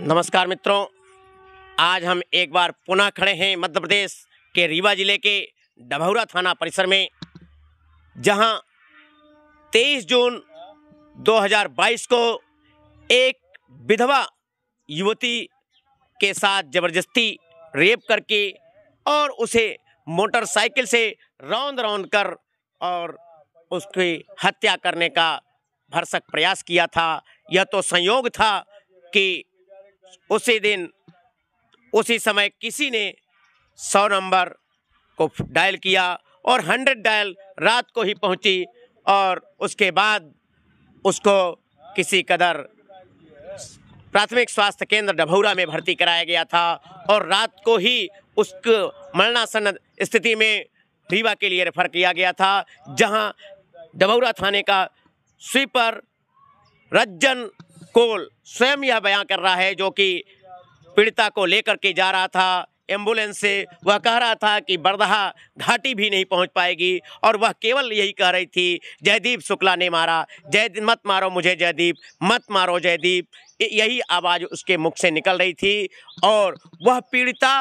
नमस्कार मित्रों आज हम एक बार पुनः खड़े हैं मध्य प्रदेश के रीवा जिले के डभौरा थाना परिसर में जहां 23 जून 2022 को एक विधवा युवती के साथ जबरदस्ती रेप करके और उसे मोटरसाइकिल से रौंद रौंद कर और उसकी हत्या करने का भरसक प्रयास किया था यह तो संयोग था कि उसी दिन उसी समय किसी ने सौ नंबर को डायल किया और हंड्रेड डायल रात को ही पहुंची और उसके बाद उसको किसी कदर प्राथमिक स्वास्थ्य केंद्र डभौरा में भर्ती कराया गया था और रात को ही उसको मरणासन स्थिति में रीवा के लिए रेफर किया गया था जहां डभौरा थाने का स्वीपर रज्जन कोल स्वयं यह बयां कर रहा है जो कि पीड़िता को लेकर के जा रहा था एम्बुलेंस से वह कह रहा था कि बरदहा घाटी भी नहीं पहुंच पाएगी और वह केवल यही कह रही थी जयदीप शुक्ला ने मारा जय मत मारो मुझे जयदीप मत मारो जयदीप यही आवाज़ उसके मुख से निकल रही थी और वह पीड़िता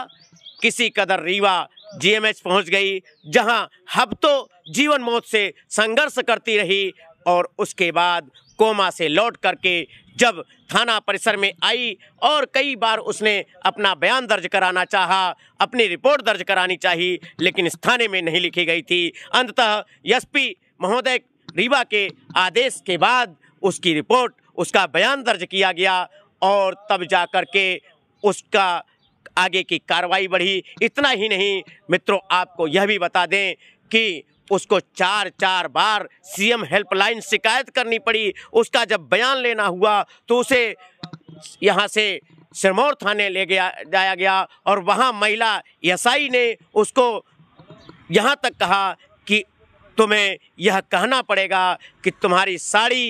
किसी कदर रीवा जीएमएच पहुंच गई जहां हफ्तों जीवन मौत से संघर्ष करती रही और उसके बाद कोमा से लौट करके जब थाना परिसर में आई और कई बार उसने अपना बयान दर्ज कराना चाहा अपनी रिपोर्ट दर्ज करानी चाहिए लेकिन इस थाने में नहीं लिखी गई थी अंततः एसपी महोदय रीवा के आदेश के बाद उसकी रिपोर्ट उसका बयान दर्ज किया गया और तब जा कर के उसका आगे की कार्रवाई बढ़ी इतना ही नहीं मित्रों आपको यह भी बता दें कि उसको चार चार बार सीएम हेल्पलाइन शिकायत करनी पड़ी उसका जब बयान लेना हुआ तो उसे यहाँ से सिरमौर थाने ले गया जाया गया और वहाँ महिला एसआई ने उसको यहाँ तक कहा कि तुम्हें यह कहना पड़ेगा कि तुम्हारी साड़ी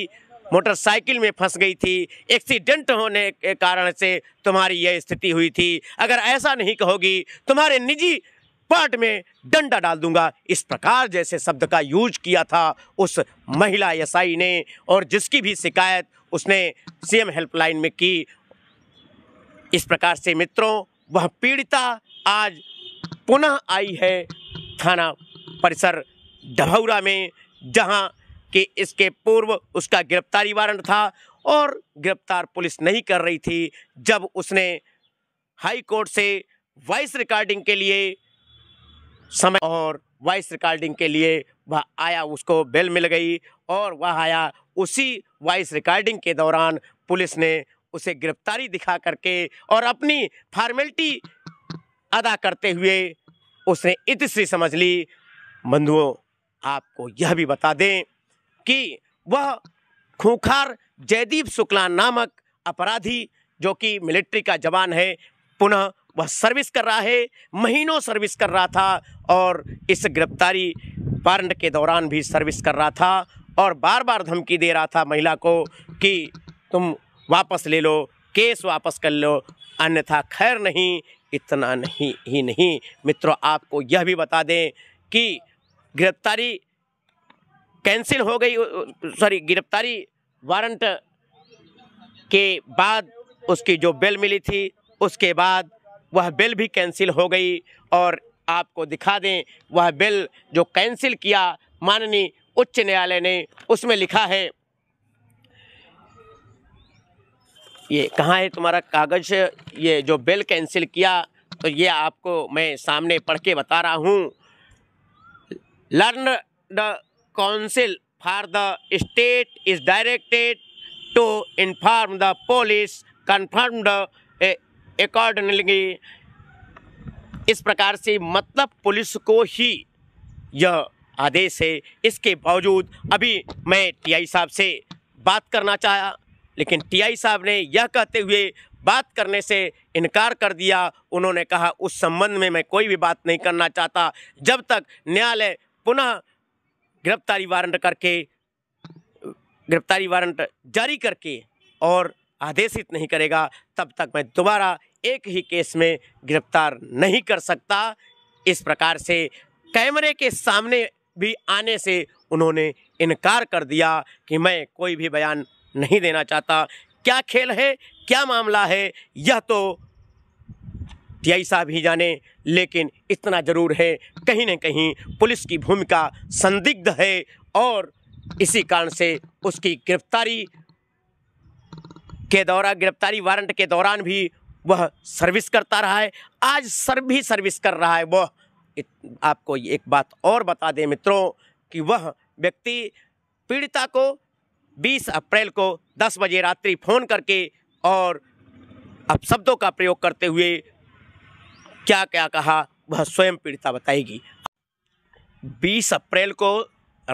मोटरसाइकिल में फंस गई थी एक्सीडेंट होने के कारण से तुम्हारी यह स्थिति हुई थी अगर ऐसा नहीं कहोगी तुम्हारे निजी पार्ट में डंडा डाल दूंगा इस प्रकार जैसे शब्द का यूज किया था उस महिला एसआई ने और जिसकी भी शिकायत उसने सीएम हेल्पलाइन में की इस प्रकार से मित्रों वह पीड़िता आज पुनः आई है थाना परिसर डभौरा में जहां कि इसके पूर्व उसका गिरफ्तारी वारंट था और गिरफ्तार पुलिस नहीं कर रही थी जब उसने हाई कोर्ट से वॉइस रिकॉर्डिंग के लिए समय और वॉइस रिकॉर्डिंग के लिए वह आया उसको बेल मिल गई और वह आया उसी वॉइस रिकॉर्डिंग के दौरान पुलिस ने उसे गिरफ्तारी दिखा करके और अपनी फॉर्मेलिटी अदा करते हुए उसने इतनी समझ ली बंधुओं आपको यह भी बता दें कि वह खूंखार जयदीप शुक्ला नामक अपराधी जो कि मिलिट्री का जवान है पुनः वह सर्विस कर रहा है महीनों सर्विस कर रहा था और इस गिरफ्तारी वारंट के दौरान भी सर्विस कर रहा था और बार बार धमकी दे रहा था महिला को कि तुम वापस ले लो केस वापस कर लो अन्यथा खैर नहीं इतना नहीं ही नहीं मित्रों आपको यह भी बता दें कि गिरफ्तारी कैंसिल हो गई सॉरी गिरफ्तारी वारंट के बाद उसकी जो बेल मिली थी उसके बाद वह बिल भी कैंसिल हो गई और आपको दिखा दें वह बिल जो कैंसिल किया माननीय उच्च न्यायालय ने उसमें लिखा है ये कहाँ है तुम्हारा कागज़ ये जो बिल कैंसिल किया तो ये आपको मैं सामने पढ़ के बता रहा हूँ learn the counsel for the state is directed to inform the police confirm the accordingly इस प्रकार से मतलब पुलिस को ही यह आदेश है इसके बावजूद अभी मैं टीआई साहब से बात करना चाहा लेकिन टीआई साहब ने यह कहते हुए बात करने से इनकार कर दिया उन्होंने कहा उस संबंध में मैं कोई भी बात नहीं करना चाहता जब तक न्यायालय पुनः गिरफ्तारी वारंट करके गिरफ्तारी वारंट जारी करके और आदेशित नहीं करेगा तब तक मैं दोबारा एक ही केस में गिरफ्तार नहीं कर सकता इस प्रकार से कैमरे के सामने भी आने से उन्होंने इनकार कर दिया कि मैं कोई भी बयान नहीं देना चाहता क्या खेल है क्या मामला है यह तो टीआई साहब ही जाने लेकिन इतना ज़रूर है कहीं ना कहीं पुलिस की भूमिका संदिग्ध है और इसी कारण से उसकी गिरफ्तारी के दौरान गिरफ्तारी वारंट के दौरान भी वह सर्विस करता रहा है आज सर भी सर्विस कर रहा है वह आपको एक बात और बता दें मित्रों कि वह व्यक्ति पीड़िता को 20 अप्रैल को 10 बजे रात्रि फ़ोन करके और शब्दों का प्रयोग करते हुए क्या क्या कहा वह स्वयं पीड़िता बताएगी 20 अप्रैल को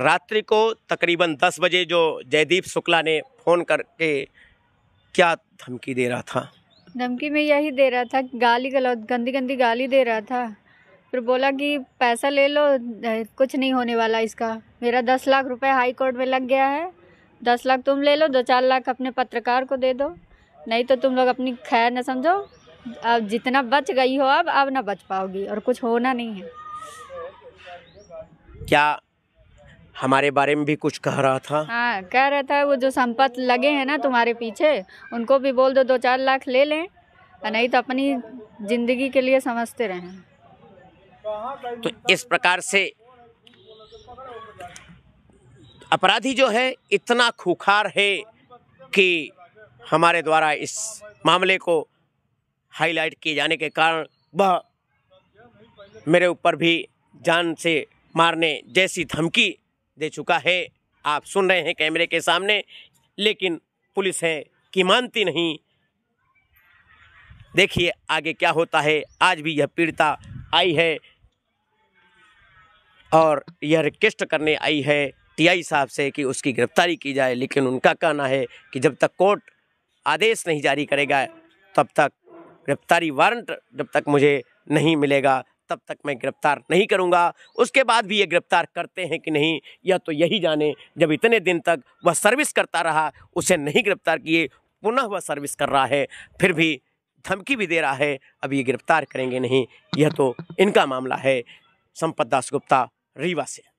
रात्रि को तकरीबन 10 बजे जो जयदीप शुक्ला ने फ़ोन करके क्या धमकी दे रहा था धमकी में यही दे रहा था गाली गलौज गंदी गंदी गाली दे रहा था फिर बोला कि पैसा ले लो कुछ नहीं होने वाला इसका मेरा दस लाख रुपए हाई कोर्ट में लग गया है दस लाख तुम ले लो दो चार लाख अपने पत्रकार को दे दो नहीं तो तुम लोग अपनी खैर न समझो अब जितना बच गई हो अब अब ना बच पाओगी और कुछ होना नहीं है क्या हमारे बारे में भी कुछ कह रहा था हाँ कह रहा था वो जो संपत्ति लगे हैं ना तुम्हारे पीछे उनको भी बोल दो दो चार लाख ले लें नहीं तो अपनी जिंदगी के लिए समझते रहें तो इस प्रकार से अपराधी जो है इतना खुखार है कि हमारे द्वारा इस मामले को हाईलाइट किए जाने के कारण वह मेरे ऊपर भी जान से मारने जैसी धमकी दे चुका है आप सुन रहे हैं कैमरे के सामने लेकिन पुलिस है कि मानती नहीं देखिए आगे क्या होता है आज भी यह पीड़िता आई है और यह रिक्वेस्ट करने आई है टीआई साहब से कि उसकी गिरफ्तारी की जाए लेकिन उनका कहना है कि जब तक कोर्ट आदेश नहीं जारी करेगा तब तक गिरफ्तारी वारंट जब तक मुझे नहीं मिलेगा तब तक मैं गिरफ्तार नहीं करूँगा उसके बाद भी ये गिरफ्तार करते हैं कि नहीं यह तो यही जाने जब इतने दिन तक वह सर्विस करता रहा उसे नहीं गिरफ्तार किए पुनः वह सर्विस कर रहा है फिर भी धमकी भी दे रहा है अब ये गिरफ्तार करेंगे नहीं यह तो इनका मामला है संपत दास गुप्ता रीवा से